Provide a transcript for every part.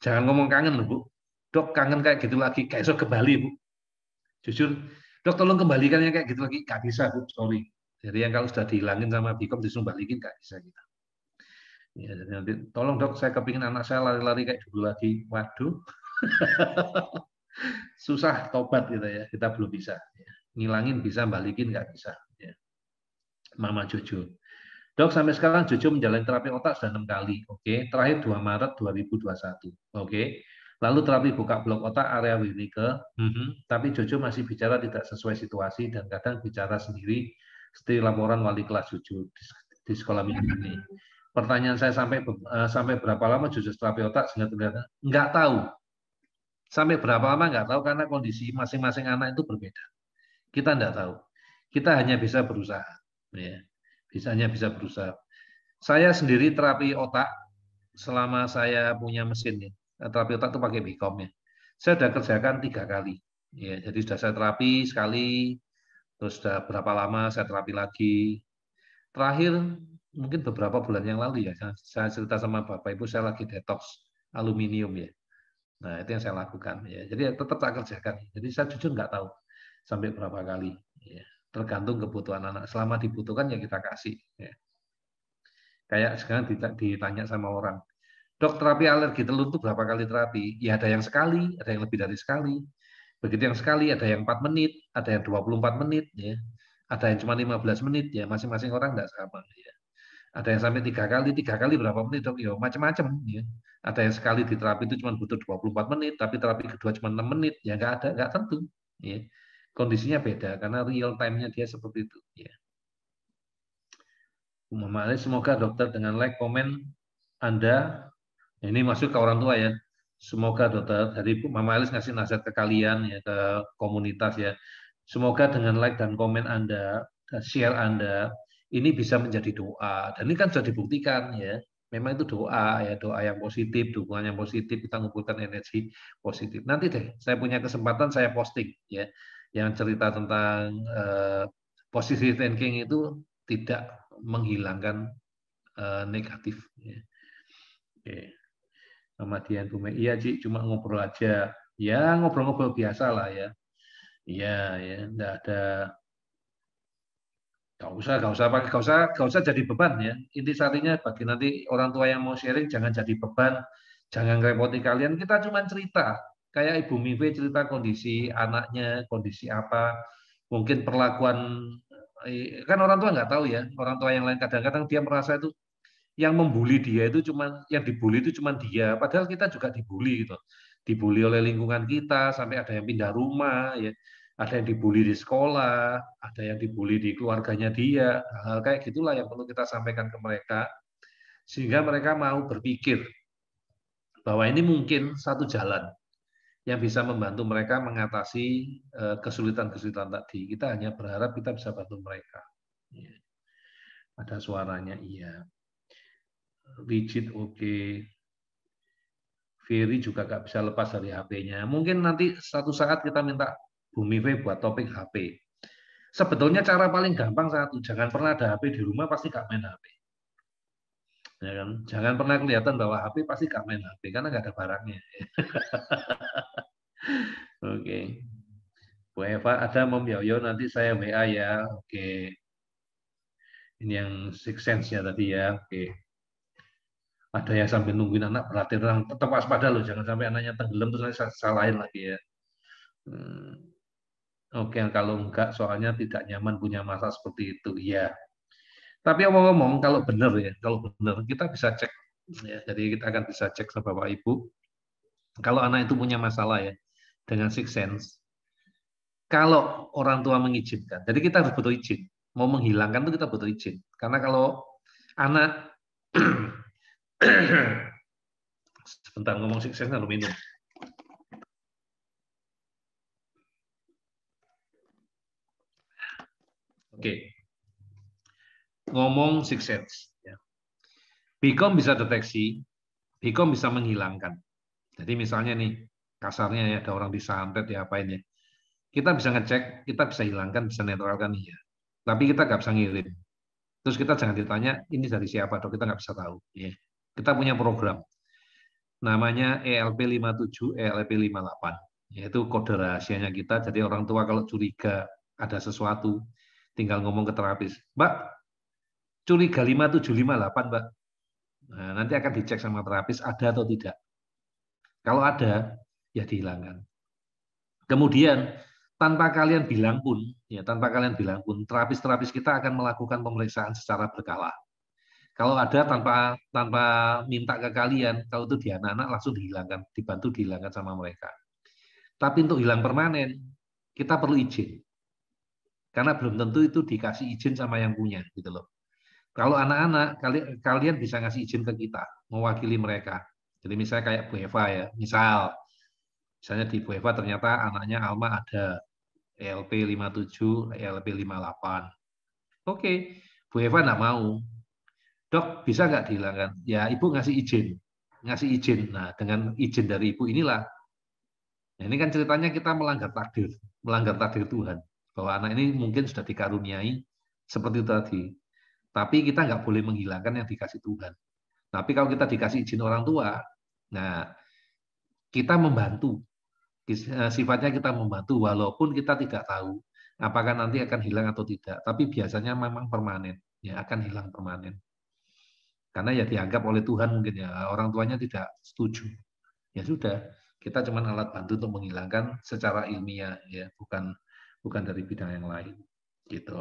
Jangan ngomong kangen loh, Bu. Dok, kangen kayak gitu lagi. Kayak esok ke Bali, Bu. Jujur, dok tolong kembalikan yang kayak gitu lagi. Gak bisa, Bu. Sorry. Jadi yang kalau sudah dihilangin sama Bikom, disuruh balikin, gak bisa kita. Gitu. Ya, jadi nanti, tolong dok, saya kepingin anak saya lari-lari kayak dulu lagi. Waduh. Susah tobat gitu ya. Kita belum bisa. Ya, ngilangin bisa, balikin nggak bisa. Ya. Mama jujur. Dok, sampai sekarang Jojo menjalani terapi otak sudah enam kali. Oke, okay. terakhir 2 Maret 2021. Oke. Okay. Lalu terapi buka blok otak area Wernicke. Mm -hmm. Tapi Jojo masih bicara tidak sesuai situasi dan kadang bicara sendiri seperti laporan wali kelas Jojo di, di sekolah minggu ini. Pertanyaan saya sampai eh, sampai berapa lama Jojo terapi otak sehingga ternyata nggak tahu. Sampai berapa lama nggak tahu karena kondisi masing-masing anak itu berbeda. Kita nggak tahu. Kita hanya bisa berusaha. Yeah bisanya bisa berusaha. Saya sendiri terapi otak selama saya punya mesin ya. Terapi otak itu pakai Bicom ya. Saya sudah kerjakan tiga kali. Ya, jadi sudah saya terapi sekali, terus sudah berapa lama saya terapi lagi. Terakhir mungkin beberapa bulan yang lalu ya, saya cerita sama Bapak Ibu saya lagi detox aluminium ya. Nah, itu yang saya lakukan ya. Jadi ya tetap tak kerjakan. Jadi saya jujur nggak tahu sampai berapa kali ya tergantung kebutuhan anak. Selama dibutuhkan ya kita kasih. Ya. Kayak sekarang ditanya sama orang, dok terapi alergi telur itu berapa kali terapi? Ya ada yang sekali, ada yang lebih dari sekali. Begitu yang sekali ada yang 4 menit, ada yang 24 menit, ya. ada yang cuma 15 menit, ya masing-masing orang tidak sama. Ya. Ada yang sampai tiga kali, tiga kali berapa menit dok? Ya macam-macam. Ya. Ada yang sekali di terapi itu cuma butuh 24 menit, tapi terapi kedua cuma 6 menit, ya nggak ada, nggak tentu. Ya kondisinya beda karena real time-nya dia seperti itu. Ya. Umumnya semoga dokter dengan like, komen Anda, ya, ini masuk ke orang tua ya, semoga dokter dari Mama Elis ngasih nasihat ke kalian ya ke komunitas ya. Semoga dengan like dan komen Anda, share Anda, ini bisa menjadi doa. Dan ini kan sudah dibuktikan ya. Memang itu doa ya, doa yang positif, dukungan yang positif, kita ngumpulkan energi positif. Nanti deh, saya punya kesempatan saya posting ya yang cerita tentang uh, positive thinking itu tidak menghilangkan uh, negatif. Ya. Oke. Bu Mei, iya Cik, cuma ngobrol aja. Ya ngobrol-ngobrol biasa lah ya. Iya, ya, enggak ada Gak usah, gak usah pakai, gak usah, gak usah jadi beban ya. Inti satunya bagi nanti orang tua yang mau sharing jangan jadi beban, jangan repotin kalian. Kita cuma cerita, kayak Ibu Mive cerita kondisi anaknya, kondisi apa, mungkin perlakuan eh, kan orang tua nggak tahu ya, orang tua yang lain kadang-kadang dia merasa itu yang membuli dia itu cuma yang dibully itu cuma dia, padahal kita juga dibully gitu. Dibully oleh lingkungan kita sampai ada yang pindah rumah ya, ada yang dibully di sekolah, ada yang dibully di keluarganya dia. Hal, -hal kayak gitulah yang perlu kita sampaikan ke mereka sehingga mereka mau berpikir bahwa ini mungkin satu jalan yang bisa membantu mereka mengatasi eh, kesulitan-kesulitan tadi. Kita hanya berharap kita bisa bantu mereka. Iya. Ada suaranya, iya. Rigid, oke. Okay. Ferry juga nggak bisa lepas dari HP-nya. Mungkin nanti satu saat kita minta Bumi V buat topik HP. Sebetulnya cara paling gampang satu, jangan pernah ada HP di rumah pasti nggak main HP. Ya kan? Jangan pernah kelihatan bahwa HP pasti nggak main HP karena nggak ada barangnya. Oke, Bu Eva ada Mom Yoyo nanti saya WA ya oke ini yang six sense ya tadi ya oke ada yang sambil nungguin anak berlatih orang tetap waspada loh jangan sampai anaknya tenggelam terus nanti salahin lagi ya hmm. Oke, kalau enggak soalnya tidak nyaman punya masa seperti itu, ya. Tapi omong-omong, kalau benar ya, kalau benar kita bisa cek. Ya, jadi kita akan bisa cek sama bapak ibu. Kalau anak itu punya masalah ya, dengan six sense kalau orang tua mengizinkan. Jadi kita harus butuh izin. Mau menghilangkan itu kita butuh izin. Karena kalau anak sebentar ngomong six sense lalu minum. Oke. Okay. Ngomong six sense. Ya. bisa deteksi, Biko bisa menghilangkan. Jadi misalnya nih, kasarnya ya ada orang disantet ya apa ini kita bisa ngecek kita bisa hilangkan bisa netralkan iya tapi kita nggak bisa ngirim terus kita jangan ditanya ini dari siapa atau kita nggak bisa tahu ya kita punya program namanya ELP 57 ELP 58 yaitu kode rahasianya kita jadi orang tua kalau curiga ada sesuatu tinggal ngomong ke terapis mbak curiga 5758 mbak nah, nanti akan dicek sama terapis ada atau tidak kalau ada ya dihilangkan. Kemudian tanpa kalian bilang pun, ya tanpa kalian bilang pun, terapis-terapis kita akan melakukan pemeriksaan secara berkala. Kalau ada tanpa tanpa minta ke kalian, kalau itu di anak-anak langsung dihilangkan, dibantu dihilangkan sama mereka. Tapi untuk hilang permanen, kita perlu izin. Karena belum tentu itu dikasih izin sama yang punya, gitu loh. Kalau anak-anak, kalian bisa ngasih izin ke kita, mewakili mereka. Jadi misalnya kayak Bu Eva ya, misal Misalnya di Bu Eva ternyata anaknya Alma ada ELP 57, ELP 58. Oke, Bu Eva nggak mau. Dok, bisa nggak dihilangkan? Ya, Ibu ngasih izin. Ngasih izin. Nah, dengan izin dari Ibu inilah. Nah, ini kan ceritanya kita melanggar takdir. Melanggar takdir Tuhan. Bahwa anak ini mungkin sudah dikaruniai seperti tadi. Tapi kita nggak boleh menghilangkan yang dikasih Tuhan. Tapi kalau kita dikasih izin orang tua, nah kita membantu Eh, sifatnya kita membantu walaupun kita tidak tahu apakah nanti hmm. akan hilang atau tidak. Tapi biasanya memang permanen, ya akan hilang permanen. Karena ya dianggap oleh Tuhan mungkin ya orang tuanya tidak setuju. Ya sudah, kita cuma alat bantu untuk menghilangkan secara ilmiah ya, bukan bukan dari bidang yang lain. Gitu.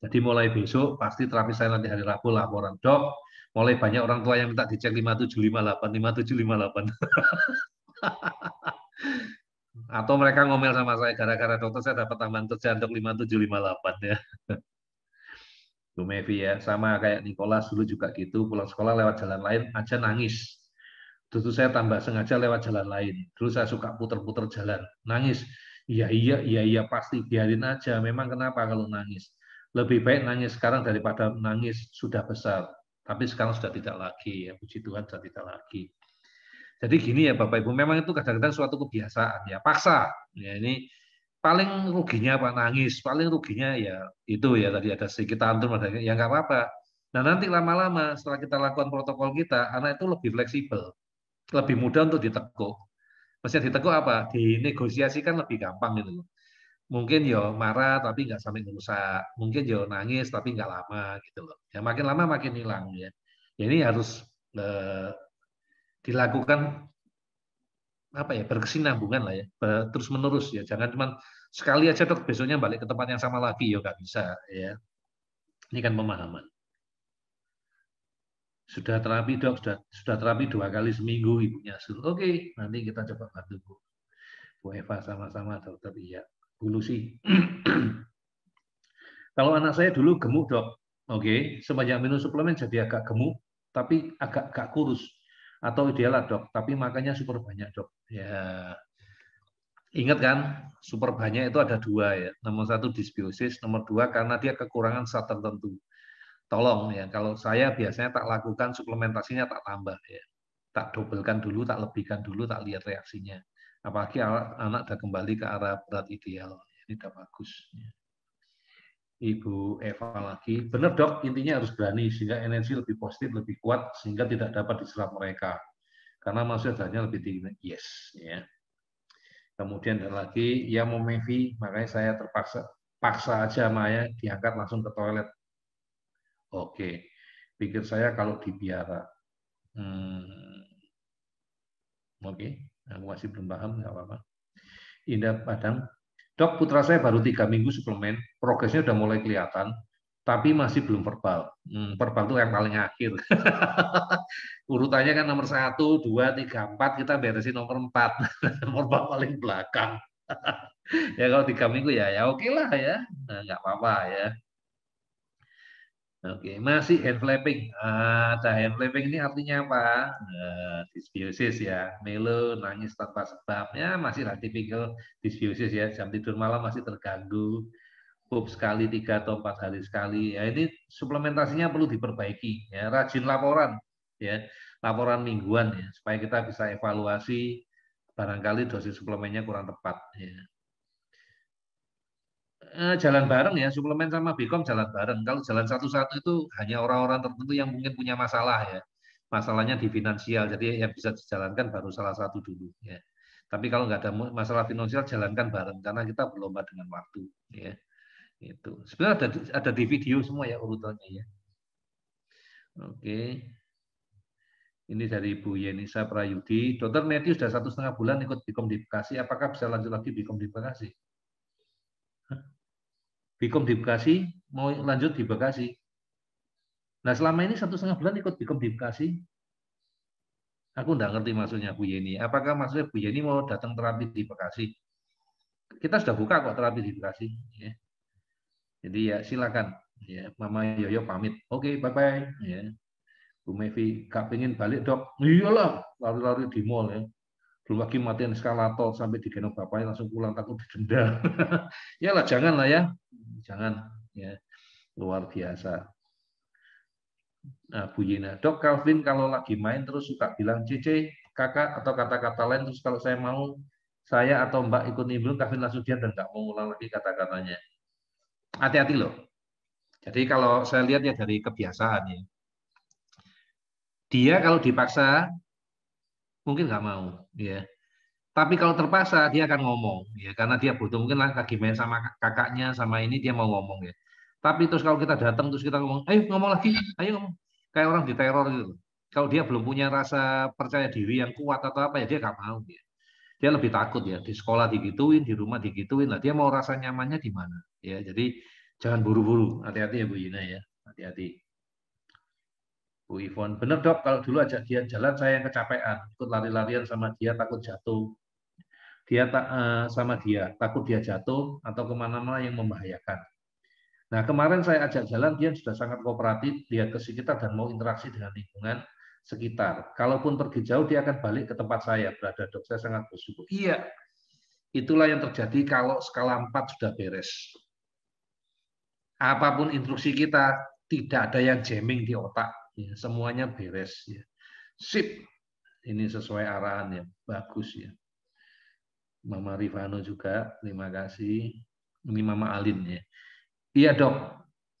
Jadi mulai besok pasti terapi saya nanti hari Rabu laporan dok. Mulai banyak orang tua yang minta dicek 5758, 5758. Atau mereka ngomel sama saya gara-gara dokter saya dapat tambahan kerja untuk 5758 ya. Bu Mevi ya, sama kayak Nicholas dulu juga gitu, pulang sekolah lewat jalan lain aja nangis. Terus saya tambah sengaja lewat jalan lain. Terus saya suka puter-puter jalan, nangis. Ya iya iya iya iya pasti biarin aja. Memang kenapa kalau nangis? Lebih baik nangis sekarang daripada nangis sudah besar. Tapi sekarang sudah tidak lagi ya, puji Tuhan sudah tidak lagi. Jadi gini ya Bapak Ibu, memang itu kadang-kadang suatu kebiasaan ya, paksa. Ya ini paling ruginya apa nangis, paling ruginya ya itu ya tadi ada sedikit tantrum ada yang ya nggak apa-apa. Nah nanti lama-lama setelah kita lakukan protokol kita, anak itu lebih fleksibel, lebih mudah untuk ditekuk. Maksudnya ditekuk apa? Dinegosiasikan lebih gampang gitu. Mungkin yo marah tapi nggak sampai ngerusak, mungkin yo nangis tapi nggak lama gitu loh. Ya makin lama makin hilang ya. ya ini harus eh, dilakukan apa ya berkesinambungan lah ya terus menerus ya jangan cuma sekali aja dok besoknya balik ke tempat yang sama lagi ya nggak bisa ya ini kan pemahaman sudah terapi dok sudah sudah terapi dua kali seminggu ibunya suruh oke okay, nanti kita coba bantu bu bu Eva sama-sama dokter iya Bu Lucy kalau anak saya dulu gemuk dok oke okay. semenjak minum suplemen jadi agak gemuk tapi agak agak kurus atau ideal lah dok, tapi makanya super banyak dok. Ya, ingat kan, super banyak itu ada dua ya. Nomor satu disbiosis, nomor dua karena dia kekurangan saat tertentu. Tolong ya, kalau saya biasanya tak lakukan suplementasinya tak tambah ya. Tak dobelkan dulu, tak lebihkan dulu, tak lihat reaksinya. Apalagi anak, anak sudah kembali ke arah berat ideal. Ini tidak bagus. Ya. Ibu Eva lagi. Benar dok, intinya harus berani sehingga energi lebih positif, lebih kuat sehingga tidak dapat diserap mereka. Karena masa jalannya lebih tinggi. Yes, ya. Kemudian ada lagi, ya mau Mevi, makanya saya terpaksa paksa aja Maya diangkat langsung ke toilet. Oke, pikir saya kalau dibiara. Hmm. Oke, aku masih belum paham, nggak apa-apa. Indah Padang, Dok, putra saya baru tiga minggu suplemen, progresnya udah mulai kelihatan, tapi masih belum verbal. Hmm, verbal itu yang paling akhir. Urutannya kan nomor satu, dua, tiga, empat, kita beresin nomor empat. verbal paling belakang. ya kalau tiga minggu ya, ya oke okay lah ya. Nah, nggak nah, apa-apa ya. Oke, okay. masih hand flapping. Ah, nah, hand flapping ini artinya apa? Nah, dysbiosis ya. Melo nangis tanpa sebabnya masih tipikal dysbiosis ya. Jam tidur malam masih terganggu. Pup sekali tiga atau empat hari sekali. Ya ini suplementasinya perlu diperbaiki. Ya, rajin laporan. Ya, laporan mingguan ya supaya kita bisa evaluasi barangkali dosis suplemennya kurang tepat. Ya. Eh, jalan bareng ya, suplemen sama Bcom jalan bareng. Kalau jalan satu-satu itu hanya orang-orang tertentu yang mungkin punya masalah ya. Masalahnya di finansial, jadi yang bisa dijalankan baru salah satu dulu ya. Tapi kalau nggak ada masalah finansial, jalankan bareng karena kita berlomba dengan waktu ya. Itu. Sebenarnya ada ada di video semua ya urutannya ya. Oke. Ini dari Bu Yenisa Prayudi. Dokter Matthew sudah satu setengah bulan ikut Bikom di Bekasi. Apakah bisa lanjut lagi Bikom di Bekasi? Bikom di Bekasi, mau lanjut di Bekasi. Nah selama ini satu setengah bulan ikut Bikom di Bekasi, aku nggak ngerti maksudnya Bu Yeni. Apakah maksudnya Bu Yeni mau datang terapi di Bekasi? Kita sudah buka kok terapi di Bekasi. Ya. Jadi ya silakan. Ya, Mama Yoyo pamit. Oke, okay, bye-bye. Ya. Bu Mevi, gak pengen balik dok. Iyalah, lari-lari di mall ya belum lagi matiin eskalator sampai digendong bapaknya langsung pulang takut didenda. jangan lah ya jangan ya luar biasa. Nah, Bu Yena, Dok Calvin kalau lagi main terus suka bilang Cc, kakak atau kata-kata lain terus kalau saya mau saya atau Mbak ikut nimbul Calvin langsung diam dan nggak mau ulang lagi kata-katanya. Hati-hati loh. Jadi kalau saya lihat ya dari kebiasaan ya. Dia kalau dipaksa mungkin nggak mau, ya. Tapi kalau terpaksa dia akan ngomong ya karena dia butuh mungkin lagi main sama kakaknya sama ini dia mau ngomong ya. Tapi terus kalau kita datang terus kita ngomong, ayo ngomong lagi, ayo ngomong. Kayak orang diteror gitu. Kalau dia belum punya rasa percaya diri yang kuat atau apa ya dia nggak mau ya. Dia lebih takut ya di sekolah digituin, di rumah digituin. lah. dia mau rasa nyamannya di mana? Ya, jadi jangan buru-buru. Hati-hati ya Bu Yina ya. Hati-hati. Bu Ivon, bener dok, kalau dulu ajak dia jalan saya yang kecapean, ikut lari-larian sama dia takut jatuh dia tak eh, sama dia, takut dia jatuh atau kemana-mana yang membahayakan. Nah kemarin saya ajak jalan, dia sudah sangat kooperatif, lihat ke sekitar dan mau interaksi dengan lingkungan sekitar. Kalaupun pergi jauh, dia akan balik ke tempat saya berada. Dok, saya sangat bersyukur. Iya, itulah yang terjadi kalau skala 4 sudah beres. Apapun instruksi kita, tidak ada yang jamming di otak. Ya, semuanya beres. Ya. Sip, ini sesuai arahan yang bagus ya. Mama Rifano juga, terima kasih. Ini Mama Alin ya. Iya dok,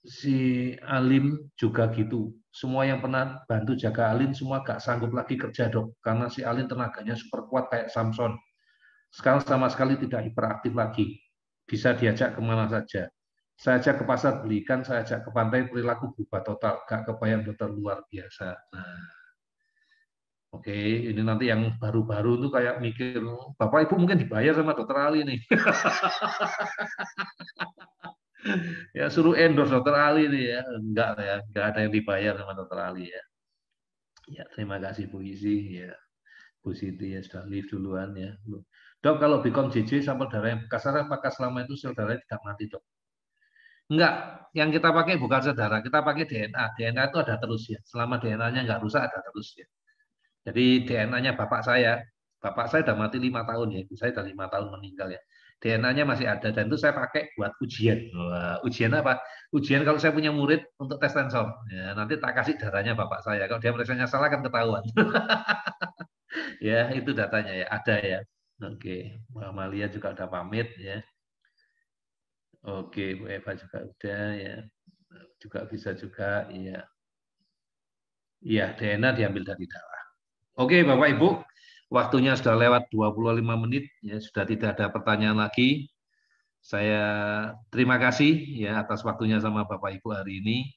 si Alim juga gitu. Semua yang pernah bantu jaga Alin semua gak sanggup lagi kerja dok, karena si Alin tenaganya super kuat kayak Samson. Sekarang sama sekali tidak hiperaktif lagi. Bisa diajak kemana saja. Saya ajak ke pasar belikan, saya ajak ke pantai, perilaku berubah total. Gak kebayang dokter luar biasa. Nah, Oke, ini nanti yang baru-baru itu kayak mikir, Bapak Ibu mungkin dibayar sama dokter Ali nih. ya suruh endorse dokter Ali nih ya. Enggak ya, enggak ada yang dibayar sama dokter Ali ya. Ya, terima kasih Bu Isi ya. Bu Siti ya sudah live duluan ya. Dok, kalau Bicom JJ sampel darah yang darah, apakah selama itu sel darah tidak mati, Dok? Enggak, yang kita pakai bukan sel darah, kita pakai DNA. DNA itu ada terus ya. Selama DNA-nya enggak rusak ada terus ya jadi DNA-nya bapak saya, bapak saya sudah mati lima tahun ya, saya sudah lima tahun meninggal ya. DNA-nya masih ada dan itu saya pakai buat ujian. Wah, ujian apa? Ujian kalau saya punya murid untuk tes tensor. Ya, nanti tak kasih darahnya bapak saya. Kalau dia merasanya salah kan ketahuan. ya, itu datanya ya, ada ya. Oke, Mbak Malia juga udah pamit ya. Oke, Bu Eva juga udah ya. Juga bisa juga iya. Iya, DNA diambil dari dalam. Oke, Bapak Ibu, waktunya sudah lewat 25 menit ya, sudah tidak ada pertanyaan lagi. Saya terima kasih ya atas waktunya sama Bapak Ibu hari ini.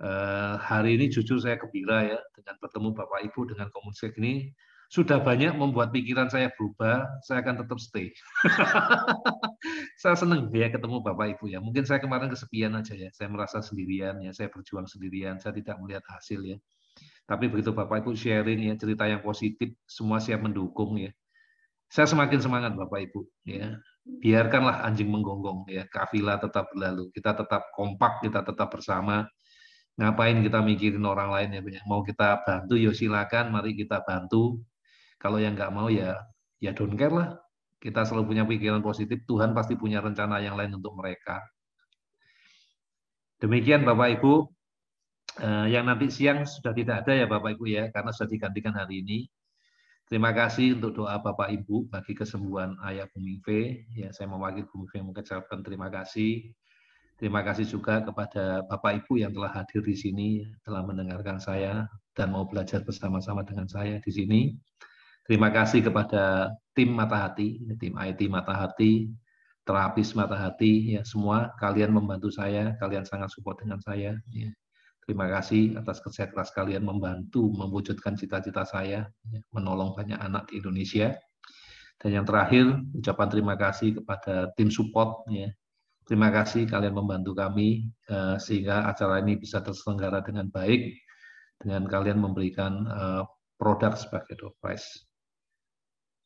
Eh, hari ini jujur saya gembira ya dengan bertemu Bapak Ibu dengan komunitas ini sudah banyak membuat pikiran saya berubah, saya akan tetap stay. saya senang ya ketemu Bapak Ibu ya. Mungkin saya kemarin kesepian aja ya. Saya merasa sendirian ya, saya berjuang sendirian, saya tidak melihat hasil ya. Tapi begitu Bapak Ibu sharing ya cerita yang positif, semua siap mendukung ya. Saya semakin semangat Bapak Ibu ya. Biarkanlah anjing menggonggong ya, kafila tetap berlalu. Kita tetap kompak, kita tetap bersama. Ngapain kita mikirin orang lain ya, ya? mau kita bantu ya silakan, mari kita bantu. Kalau yang nggak mau ya ya don't care lah. Kita selalu punya pikiran positif, Tuhan pasti punya rencana yang lain untuk mereka. Demikian Bapak Ibu, Uh, yang nanti siang sudah tidak ada ya Bapak Ibu ya, karena sudah digantikan hari ini. Terima kasih untuk doa Bapak Ibu bagi kesembuhan Ayah Bumi V. Ya, saya mewakili Bumi V mengucapkan terima kasih. Terima kasih juga kepada Bapak Ibu yang telah hadir di sini, telah mendengarkan saya dan mau belajar bersama-sama dengan saya di sini. Terima kasih kepada tim Mata Hati, tim IT Mata Hati, terapis Mata Hati, ya semua kalian membantu saya, kalian sangat support dengan saya. Ya. Terima kasih atas kerja keras kalian membantu mewujudkan cita-cita saya, ya, menolong banyak anak di Indonesia. Dan yang terakhir, ucapan terima kasih kepada tim support. Ya. Terima kasih kalian membantu kami uh, sehingga acara ini bisa terselenggara dengan baik dengan kalian memberikan uh, produk sebagai door prize.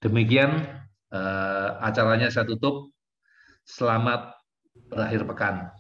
Demikian uh, acaranya saya tutup. Selamat berakhir pekan.